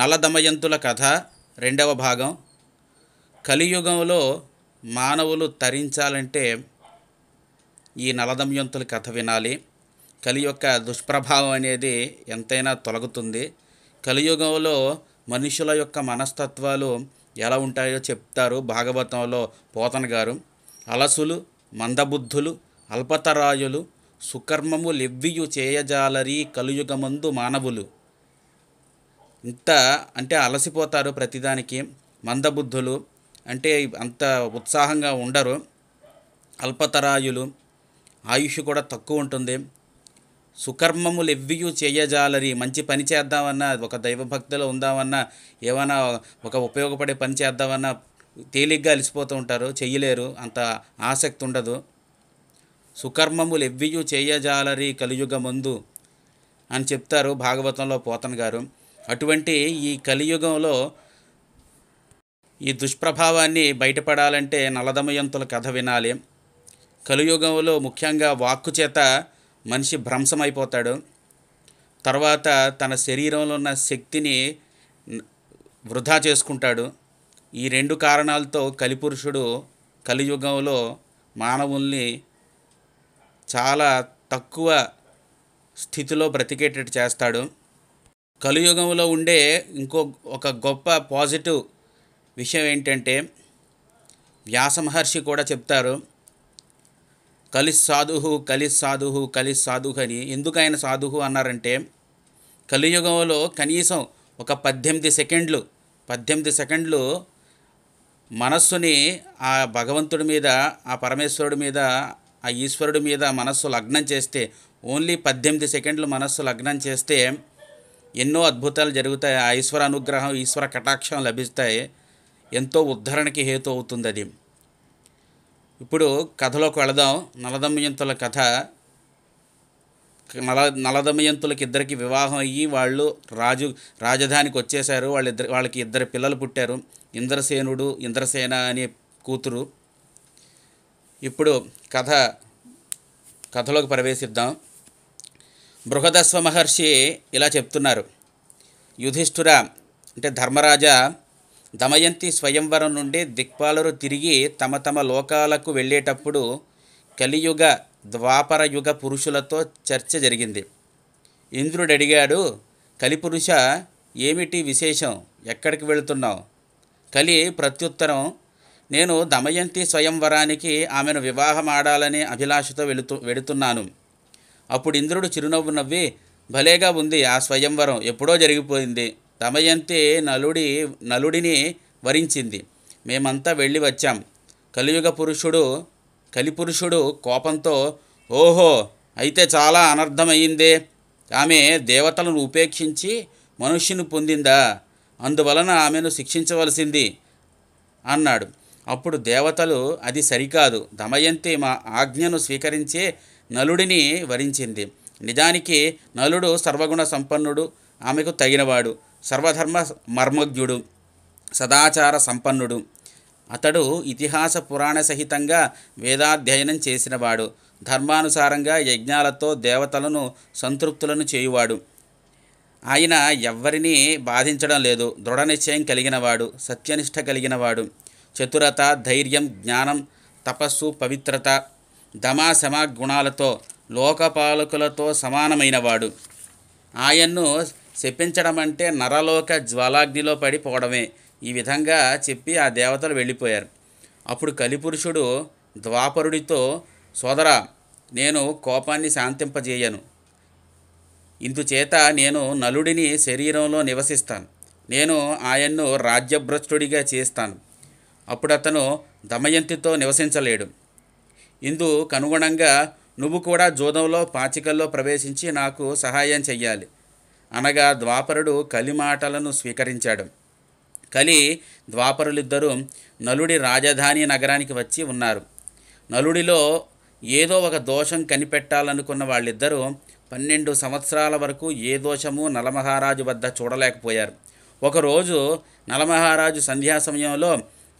నలదమయంతుల కథ రెండవ భాగం కలియుగంలో మానవులు తరించాలంటే ఈ నలదమయంతుల కథ వినాలి కలి యొక్క దుష్ప్రభావం అనేది ఎంతైనా తొలగుతుంది కలియుగంలో మనుషుల యొక్క మనస్తత్వాలు ఎలా ఉంటాయో చెప్తారు భాగవతంలో పోతన గారు అలసులు మందబుద్ధులు అల్పతరాయులు సుకర్మములెవ్వియు చేయజాలరీ కలియుగమందు మానవులు ఇంత అంటే అలసిపోతారు ప్రతిదానికి మందబుద్ధులు అంటే అంత ఉత్సాహంగా ఉండరు అల్పతరాయులు ఆయుష్ కూడా తక్కువ ఉంటుంది సుకర్మములు ఎవ్వియు చేయజాలరి మంచి పని చేద్దామన్నా ఒక దైవభక్తిలో ఉందామన్నా ఏమైనా ఒక ఉపయోగపడే పని చేద్దామన్నా తేలిగ్గా అలసిపోతూ ఉంటారు చెయ్యలేరు అంత ఆసక్తి ఉండదు సుకర్మములు ఎవ్వియు చేయజాలరి కలియుగ ముందు అని చెప్తారు భాగవతంలో పోతన్ గారు అటువంటి ఈ కలియుగంలో ఈ దుష్ప్రభావాన్ని బయటపడాలంటే నలదమయంతుల కథ వినాలి కలియుగంలో ముఖ్యంగా వాక్కు చేత మనిషి భ్రంశమైపోతాడు తర్వాత తన శరీరంలో ఉన్న శక్తిని వృధా చేసుకుంటాడు ఈ రెండు కారణాలతో కలిపురుషుడు కలియుగంలో మానవుల్ని చాలా తక్కువ స్థితిలో బ్రతికేటట్టు చేస్తాడు కలియుగంలో ఉండే ఇంకో ఒక గొప్ప పాజిటివ్ విషయం ఏంటంటే వ్యాస మహర్షి కూడా చెప్తారు కలి సాధువు కలి సాధువు కలి సాధువు అని ఎందుకు ఆయన సాధువు అన్నారంటే కలియుగంలో కనీసం ఒక పద్దెనిమిది సెకండ్లు పద్దెనిమిది సెకండ్లు మనస్సుని ఆ భగవంతుడి మీద ఆ పరమేశ్వరుడి మీద ఆ ఈశ్వరుడి మీద మనస్సు లగ్నం చేస్తే ఓన్లీ పద్దెనిమిది సెకండ్లు మనస్సు లగ్నం చేస్తే ఎన్నో అద్భుతాలు జరుగుతాయి ఆ ఈశ్వర అనుగ్రహం ఈశ్వర కటాక్షం లభిస్తాయి ఎంతో ఉద్ధరణకి హేతు అవుతుంది అది ఇప్పుడు కథలోకి వెళదాం నలదమయంతుల కథ నల నలదమయంతులకి ఇద్దరికి వివాహం అయ్యి వాళ్ళు రాజు రాజధానికి వచ్చేశారు వాళ్ళిద్దరు వాళ్ళకి ఇద్దరు పిల్లలు పుట్టారు ఇంద్రసేనుడు ఇంద్రసేన అనే కూతురు ఇప్పుడు కథ కథలోకి ప్రవేశిద్దాం బృహదస్వ మహర్షి ఇలా చెప్తున్నారు యుధిష్ఠుర అంటే ధర్మరాజా దమయంతి స్వయంవరం నుండి దిక్పాలరు తిరిగి తమ తమ లోకాలకు వెళ్ళేటప్పుడు కలియుగ ద్వాపరయుగ పురుషులతో చర్చ జరిగింది ఇంద్రుడు అడిగాడు కలిపురుష ఏమిటి విశేషం ఎక్కడికి వెళుతున్నావు కలి ప్రత్యుత్తరం నేను దమయంతి స్వయంవరానికి ఆమెను వివాహం ఆడాలనే అభిలాషతో వెళుతు వెడుతున్నాను అప్పుడు ఇంద్రుడు చిరునవ్వు నవ్వి భలేగా ఉంది ఆ స్వయంవరం ఎప్పుడో జరిగిపోయింది దమయంతి నలుడి నలుడిని వరించింది మేమంతా వెళ్ళి వచ్చాం కలియుగ పురుషుడు కలిపురుషుడు కోపంతో ఓహో అయితే చాలా అనర్థమయ్యిందే ఆమె దేవతలను ఉపేక్షించి మనుష్యుని పొందిందా అందువలన ఆమెను శిక్షించవలసింది అన్నాడు అప్పుడు దేవతలు అది సరికాదు దమయంతి మా ఆజ్ఞను స్వీకరించే నలుడిని వరించింది నిజానికి నలుడు సర్వగుణ సంపన్నుడు ఆమెకు తగినవాడు సర్వధర్మ మర్మజ్ఞుడు సదాచార సంపన్నుడు అతడు ఇతిహాస పురాణ సహితంగా వేదాధ్యయనం చేసినవాడు ధర్మానుసారంగా యజ్ఞాలతో దేవతలను సంతృప్తులను చేయువాడు ఆయన ఎవ్వరినీ బాధించడం లేదు దృఢ నిశ్చయం కలిగినవాడు సత్యనిష్ట కలిగినవాడు చతురత ధైర్యం జ్ఞానం తపస్సు పవిత్రత దమాసమ గుణాలతో లోకపాలకులతో సమానమైనవాడు ఆయన్ను శపించడం అంటే నరలోక జ్వాలాగ్నిలో పడిపోవడమే ఈ విధంగా చెప్పి ఆ దేవతలు వెళ్ళిపోయారు అప్పుడు కలిపురుషుడు ద్వాపరుడితో సోదరా నేను కోపాన్ని శాంతింపజేయను ఇందుచేత నేను నలుడిని శరీరంలో నివసిస్తాను నేను ఆయన్ను రాజ్యభ్రష్టుడిగా చేస్తాను అప్పుడు అతను దమయంతితో నివసించలేడు ఇందు కనుగుణంగా నువ్వు కూడా జూదంలో పాచికల్లో ప్రవేశించి నాకు సహాయం చెయ్యాలి అనగా ద్వాపరుడు కలిమాటలను స్వీకరించాడు కలి ద్వాపరులిద్దరూ నలుడి రాజధాని నగరానికి వచ్చి ఉన్నారు నలుడిలో ఏదో ఒక దోషం కనిపెట్టాలనుకున్న వాళ్ళిద్దరూ పన్నెండు సంవత్సరాల వరకు ఏ దోషము నలమహారాజు వద్ద చూడలేకపోయారు ఒకరోజు నలమహారాజు సంధ్యా సమయంలో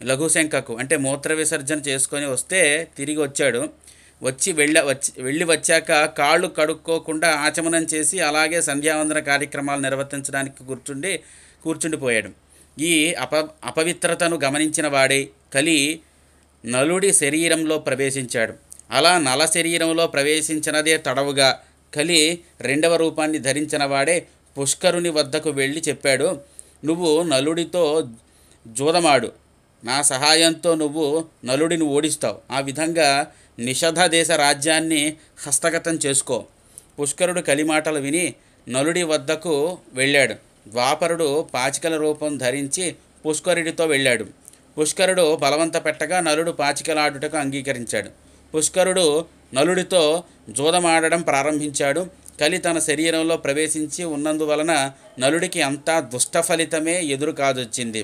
లఘుశంకకు అంటే మూత్ర విసర్జన చేసుకొని వస్తే తిరిగి వచ్చాడు వచ్చి వెళ్ళ వచ్చి వెళ్ళి వచ్చాక కాళ్ళు కడుక్కోకుండా ఆచమనం చేసి అలాగే సంధ్యావందన కార్యక్రమాలు నిర్వర్తించడానికి కూర్చుండి కూర్చుండిపోయాడు ఈ అప అపవిత్రతను గమనించిన వాడే కలి నలుడి శరీరంలో ప్రవేశించాడు అలా నల శరీరంలో ప్రవేశించినదే తడవుగా కలి రెండవ రూపాన్ని ధరించిన వాడే పుష్కరుని వద్దకు వెళ్ళి చెప్పాడు నువ్వు నలుడితో జూదమాడు నా సహాయంతో నువ్వు నలుడిని ఓడిస్తావు ఆ విధంగా నిషధ దేశ రాజ్యాన్ని హస్తగతం చేసుకో పుష్కరుడు కలిమాటలు విని నలుడి వద్దకు వెళ్ళాడు ద్వాపరుడు పాచికల రూపం ధరించి పుష్కరుడితో వెళ్ళాడు పుష్కరుడు బలవంత పెట్టగా నలుడు పాచికలాడుటకు అంగీకరించాడు పుష్కరుడు నలుడితో జూదమాడడం ప్రారంభించాడు కలి తన శరీరంలో ప్రవేశించి ఉన్నందువలన నలుడికి అంతా దుష్ట ఫలితమే ఎదురు కాదొచ్చింది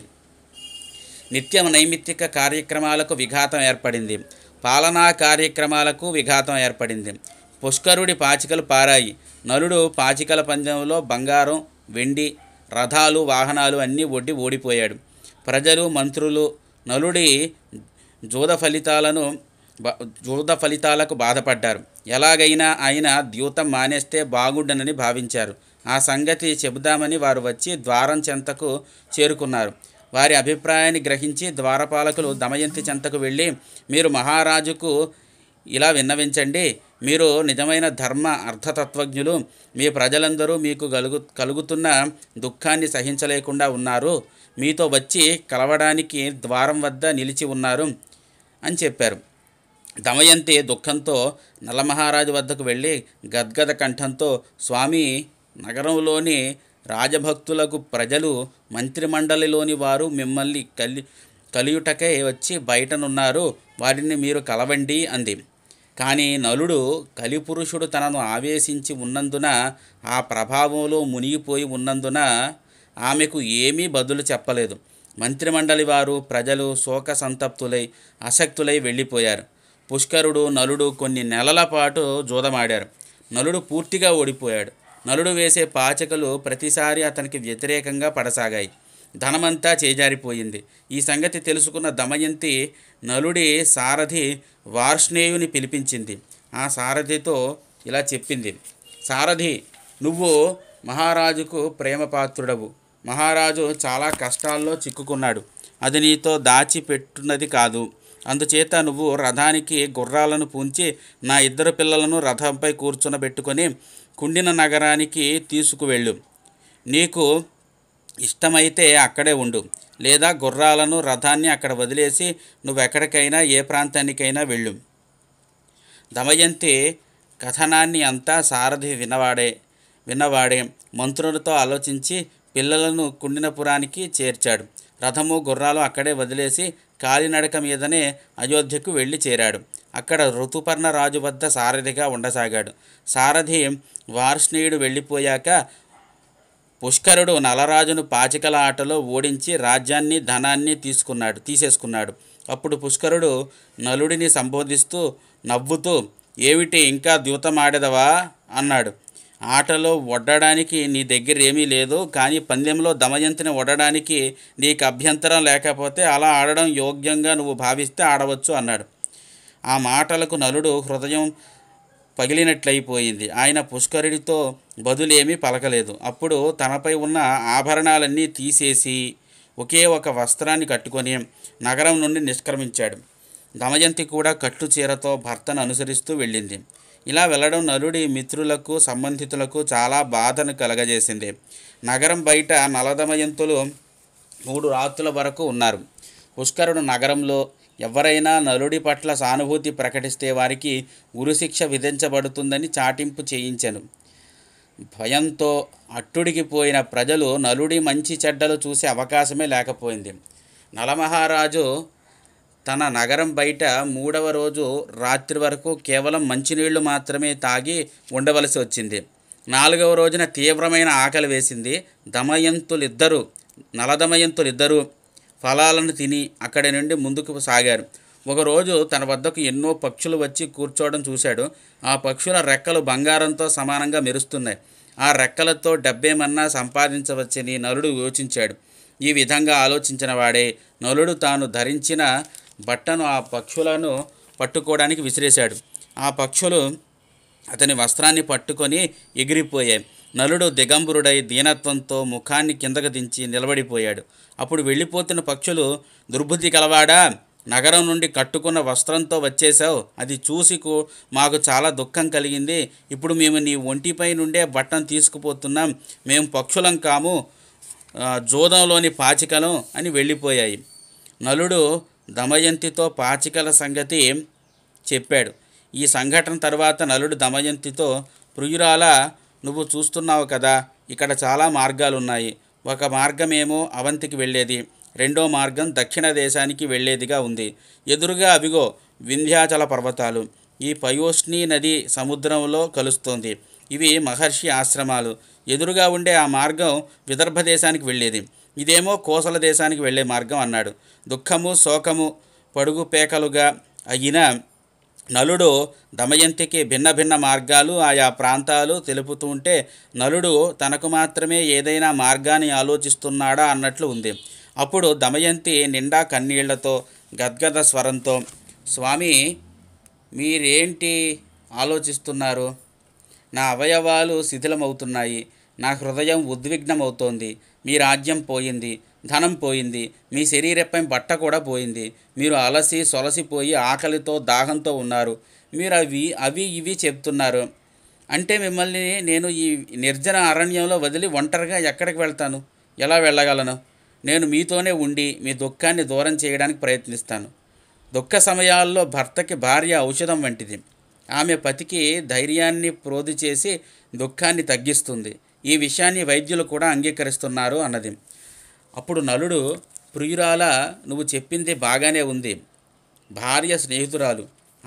నిత్యం నైమిత్తిక కార్యక్రమాలకు విఘాతం ఏర్పడింది పాలనా కార్యక్రమాలకు విఘాతం ఏర్పడింది పుష్కరుడి పాచికలు పారాయి నలుడు పాచికల పందెంలో బంగారం వెండి రథాలు వాహనాలు అన్నీ ఒడ్డి ఓడిపోయాడు ప్రజలు మంత్రులు నలుడి జూద ఫలితాలను జూద ఫలితాలకు బాధపడ్డారు ఎలాగైనా ఆయన ద్యూతం మానేస్తే బాగుండనని భావించారు ఆ సంగతి చెబుదామని వారు వచ్చి ద్వారం చెంతకు చేరుకున్నారు వారి అభిప్రాయాన్ని గ్రహించి ద్వారపాలకులు దమయంతి చెంతకు వెళ్ళి మీరు మహారాజుకు ఇలా విన్నవించండి మీరు నిజమైన ధర్మ అర్థతత్వజ్ఞులు మీ ప్రజలందరూ మీకు కలుగు కలుగుతున్న దుఃఖాన్ని సహించలేకుండా ఉన్నారు మీతో వచ్చి కలవడానికి ద్వారం వద్ద నిలిచి ఉన్నారు అని చెప్పారు దమయంతి దుఃఖంతో నల్లమహారాజు వద్దకు వెళ్ళి గద్గద కంఠంతో స్వామి నగరంలోని రాజభక్తులకు ప్రజలు మంత్రిమండలిలోని వారు మిమ్మల్ని కలి కలియుటకే వచ్చి బయటనున్నారు వారిని మీరు కలవండి అంది కానీ నలుడు కలిపురుషుడు తనను ఆవేశించి ఉన్నందున ఆ ప్రభావంలో మునిగిపోయి ఉన్నందున ఆమెకు ఏమీ బదులు చెప్పలేదు మంత్రిమండలి వారు ప్రజలు శోక సంతప్తులై అశక్తులై వెళ్ళిపోయారు పుష్కరుడు నలుడు కొన్ని నెలల పాటు జూదమాడారు నలుడు పూర్తిగా ఓడిపోయాడు నలుడు వేసే పాచకలు ప్రతిసారి అతనికి వ్యతిరేకంగా పడసాగాయి ధనమంతా చేజారిపోయింది ఈ సంగతి తెలుసుకున్న దమయంతి నలుడి సారథి వార్ష్ణేయుని పిలిపించింది ఆ సారథితో ఇలా చెప్పింది సారథి నువ్వు మహారాజుకు ప్రేమపాత్రుడవు మహారాజు చాలా కష్టాల్లో చిక్కుకున్నాడు అది నీతో దాచిపెట్టున్నది కాదు అందుచేత నువ్వు రథానికి గుర్రాలను పూంచి నా ఇద్దరు పిల్లలను రథంపై కూర్చునబెట్టుకొని కుండిన నగరానికి తీసుకువెళ్ళు నీకు ఇష్టమైతే అక్కడే ఉండు లేదా గుర్రాలను రథాన్ని అక్కడ వదిలేసి నువ్వెక్కడికైనా ఏ ప్రాంతానికైనా వెళ్ళు దమయంతి కథనాన్ని అంతా సారథి వినవాడే విన్నవాడే మంత్రులతో ఆలోచించి పిల్లలను కుండినపురానికి చేర్చాడు రథము గుర్రాలు అక్కడే వదిలేసి కాలినడక మీదనే అయోధ్యకు వెళ్ళి చేరాడు అక్కడ ఋతుపర్ణ రాజు వద్ద సారథిగా ఉండసాగాడు సారథి వార్ష్ణేయుడు వెళ్ళిపోయాక పుష్కరుడు నలరాజును పాచికల ఆటలో ఓడించి రాజ్యాన్ని ధనాన్ని తీసుకున్నాడు తీసేసుకున్నాడు అప్పుడు పుష్కరుడు నలుడిని సంబోధిస్తూ నవ్వుతూ ఏమిటి ఇంకా ద్యూతమాడెదవా అన్నాడు ఆటలో వడ్డడానికి నీ దగ్గర ఏమీ లేదు కానీ పందెంలో దమయంతిని ఒడ్డడానికి నీకు అభ్యంతరం లేకపోతే అలా ఆడడం యోగ్యంగా నువ్వు భావిస్తే ఆడవచ్చు అన్నాడు ఆ మాటలకు నలుడు హృదయం పగిలినట్లయిపోయింది ఆయన పుష్కరుడితో బదులేమీ పలకలేదు అప్పుడు తనపై ఉన్న ఆభరణాలన్నీ తీసేసి ఒకే ఒక వస్త్రాన్ని కట్టుకొని నగరం నుండి నిష్క్రమించాడు దమయంతి కూడా కట్టు చీరతో భర్తను అనుసరిస్తూ వెళ్ళింది ఇలా వెళ్ళడం నలుడి మిత్రులకు సంబంధితులకు చాలా బాధను కలగజేసింది నగరం బయట నలదమయంతులు మూడు రాత్రుల వరకు ఉన్నారు పుష్కరుడు నగరంలో ఎవరైనా నలుడి పట్ల సానుభూతి ప్రకటిస్తే వారికి ఉరుశిక్ష విధించబడుతుందని చాటింపు చేయించెను భయంతో అట్టుడికిపోయిన ప్రజలు నలుడి మంచి చెడ్డలు చూసే అవకాశమే లేకపోయింది నలమహారాజు తన నగరం బయట మూడవ రోజు రాత్రి వరకు కేవలం మంచినీళ్లు మాత్రమే తాగి ఉండవలసి వచ్చింది నాలుగవ రోజున తీవ్రమైన ఆకలి వేసింది దమయంతులిద్దరూ నలదమయంతులిద్దరూ ఫలాలను తిని అక్కడి నుండి ముందుకు సాగారు ఒకరోజు తన వద్దకు ఎన్నో పక్షులు వచ్చి కూర్చోవడం చూశాడు ఆ పక్షుల రెక్కలు బంగారంతో సమానంగా మెరుస్తున్నాయి ఆ రెక్కలతో డబ్బేమన్నా సంపాదించవచ్చని నలుడు యోచించాడు ఈ విధంగా ఆలోచించిన వాడే నలుడు తాను ధరించిన బట్టను ఆ పక్షులను పట్టుకోవడానికి విసిరేశాడు ఆ పక్షులు అతని వస్త్రాన్ని పట్టుకొని ఎగిరిపోయాయి నలుడు దిగంబరుడై దీనత్వంతో ముఖాన్ని కిందకు దించి నిలబడిపోయాడు అప్పుడు వెళ్ళిపోతున్న పక్షులు దుర్బుద్ధి కలవాడా నగరం నుండి కట్టుకున్న వస్త్రంతో వచ్చేశావు అది చూసి మాకు చాలా దుఃఖం కలిగింది ఇప్పుడు మేము నీ ఒంటిపై నుండే బట్టను తీసుకుపోతున్నాం మేము పక్షులం కాము జోదంలోని పాచికలం అని వెళ్ళిపోయాయి నలుడు దమయంతితో పాచికల సంగతి చెప్పాడు ఈ సంఘటన తర్వాత నలుడు దమయంతితో ప్రియురాల నువ్వు చూస్తున్నావు కదా ఇక్కడ చాలా మార్గాలున్నాయి ఒక మార్గమేమో అవంతికి వెళ్ళేది రెండో మార్గం దక్షిణ దేశానికి వెళ్ళేదిగా ఉంది ఎదురుగా అవిగో వింధ్యాచల పర్వతాలు ఈ పయోష్ణీ నది సముద్రంలో కలుస్తోంది ఇవి మహర్షి ఆశ్రమాలు ఎదురుగా ఉండే ఆ మార్గం విదర్భ దేశానికి వెళ్ళేది ఇదేమో కోసల దేశానికి వెళ్ళే మార్గం అన్నాడు దుఃఖము శోకము పడుగు పేకలుగా అయిన నలుడు దమయంతికి భిన్న భిన్న మార్గాలు ఆయా ప్రాంతాలు తెలుపుతుంటే నలుడు తనకు మాత్రమే ఏదైనా మార్గాన్ని ఆలోచిస్తున్నాడా అన్నట్లు ఉంది అప్పుడు దమయంతి నిండా కన్నీళ్లతో గద్గద స్వరంతో స్వామి మీరేంటి ఆలోచిస్తున్నారు నా అవయవాలు శిథిలమవుతున్నాయి నా హృదయం ఉద్విగ్నమవుతోంది మీ రాజ్యం పోయింది ధనం పోయింది మీ శరీరపై బట్ట కూడా పోయింది మీరు అలసి సొలసిపోయి ఆకలితో దాహంతో ఉన్నారు మీరు అవి అవి ఇవి చెప్తున్నారు అంటే మిమ్మల్ని నేను ఈ నిర్జన అరణ్యంలో వదిలి ఒంటరిగా ఎక్కడికి వెళ్తాను ఎలా వెళ్ళగలను నేను మీతోనే ఉండి మీ దుఃఖాన్ని దూరం చేయడానికి ప్రయత్నిస్తాను దుఃఖ సమయాల్లో భర్తకి భార్య ఔషధం వంటిది ఆమె పతికి ధైర్యాన్ని ప్రోధి చేసి దుఃఖాన్ని తగ్గిస్తుంది ఈ విషయాన్ని వైద్యులు కూడా అంగీకరిస్తున్నారు అన్నది అప్పుడు నలుడు ప్రియురాల నువ్వు చెప్పింది బాగానే ఉంది భార్య స్నేహితురాలు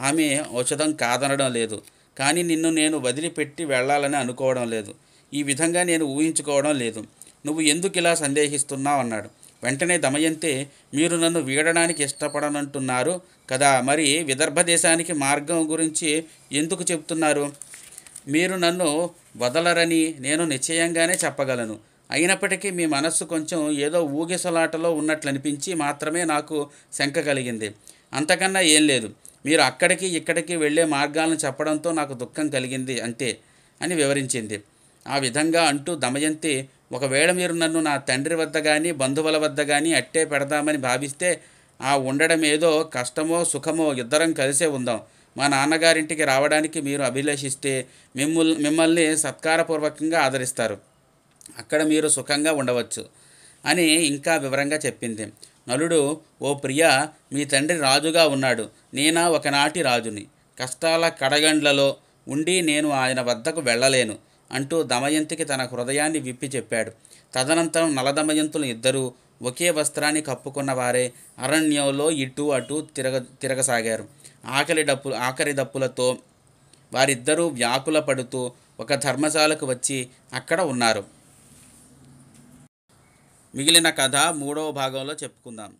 ఆమె ఔషధం కాదనడం లేదు కానీ నిన్ను నేను వదిలిపెట్టి వెళ్ళాలని అనుకోవడం లేదు ఈ విధంగా నేను ఊహించుకోవడం లేదు నువ్వు ఎందుకు ఇలా సందేహిస్తున్నావు అన్నాడు వెంటనే దమయంతి మీరు నన్ను వీడడానికి ఇష్టపడనంటున్నారు కదా మరి విదర్భ దేశానికి మార్గం గురించి ఎందుకు చెబుతున్నారు మీరు నన్ను వదలరని నేను నిశ్చయంగానే చెప్పగలను అయినప్పటికీ మీ మనస్సు కొంచెం ఏదో ఊగిసలాటలో ఉన్నట్లనిపించి మాత్రమే నాకు శంక కలిగింది అంతకన్నా ఏం లేదు మీరు అక్కడికి ఇక్కడికి వెళ్ళే మార్గాలను చెప్పడంతో నాకు దుఃఖం కలిగింది అంతే అని వివరించింది ఆ విధంగా అంటూ దమయంతి ఒకవేళ మీరు నన్ను నా తండ్రి వద్ద కానీ బంధువుల వద్ద కానీ అట్టే పెడదామని భావిస్తే ఆ ఉండడం ఏదో కష్టమో సుఖమో ఇద్దరం కలిసే ఉందాం మా నాన్నగారింటికి రావడానికి మీరు అభిలషిస్తే మిమ్మల్ మిమ్మల్ని సత్కారపూర్వకంగా ఆదరిస్తారు అక్కడ మీరు సుఖంగా ఉండవచ్చు అని ఇంకా వివరంగా చెప్పింది నలుడు ఓ ప్రియ మీ తండ్రి రాజుగా ఉన్నాడు నేనా ఒకనాటి రాజుని కష్టాల కడగండ్లలో ఉండి నేను ఆయన వద్దకు వెళ్ళలేను అంటూ దమయంతికి తన హృదయాన్ని విప్పి చెప్పాడు తదనంతరం నలదమయంతులు ఇద్దరూ ఒకే వస్త్రాన్ని కప్పుకున్న వారే అరణ్యంలో ఇటు అటు తిరగ తిరగసాగారు ఆకలి డప్పు ఆఖరి దప్పులతో వారిద్దరూ వ్యాకుల పడుతూ ఒక ధర్మశాలకు వచ్చి అక్కడ ఉన్నారు మిగిలిన కథ మూడవ భాగంలో చెప్పుకుందాం